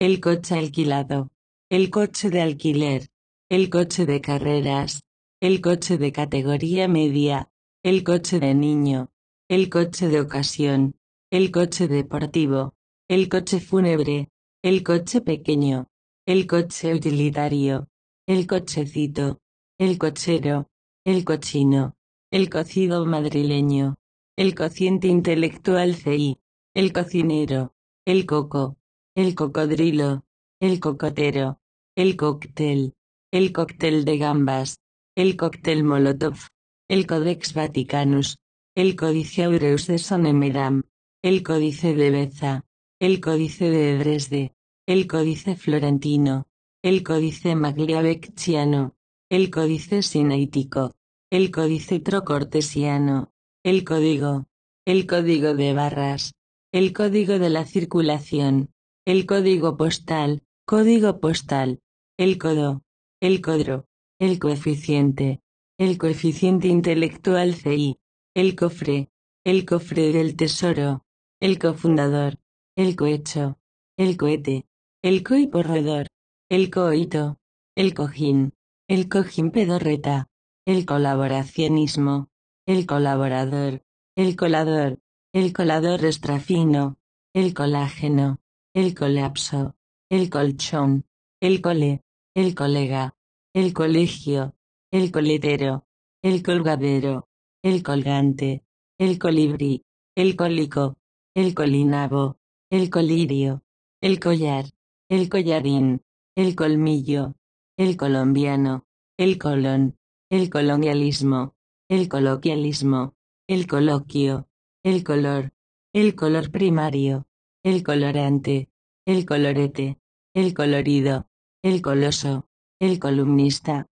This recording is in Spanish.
el coche alquilado, el coche de alquiler, el coche de carreras, el coche de categoría media, el coche de niño, el coche de ocasión, el coche deportivo, el coche fúnebre, el coche pequeño, el coche utilitario, el cochecito, el cochero, el cochino, el cocido madrileño, el cociente intelectual CI, el cocinero, el coco, el cocodrilo, el cocotero, el cóctel, el cóctel de gambas, el cóctel Molotov, el Codex Vaticanus, el Códice Aureus de Sonemeram, el Códice de Beza, el Códice de Dresde, el Códice Florentino, el Códice Magliavecchiano, el Códice sinaitico, el Códice Trocortesiano, el Código, el Código de Barras, el Código de la Circulación, el código postal, código postal, el codo, el codro, el coeficiente, el coeficiente intelectual CI, el cofre, el cofre del tesoro, el cofundador, el cohecho, el cohete, el coiporredor, el coito, el cojín, el cojín pedorreta, el colaboracionismo, el colaborador, el colador, el colador estrafino, el colágeno, el colapso, el colchón, el cole, el colega, el colegio, el coletero, el colgadero, el colgante, el colibrí, el cólico, el colinabo, el colirio, el collar, el collarín, el colmillo, el colombiano, el colón, el colonialismo, el coloquialismo, el coloquio, el color, el color primario, el colorante, el colorete, el colorido, el coloso, el columnista,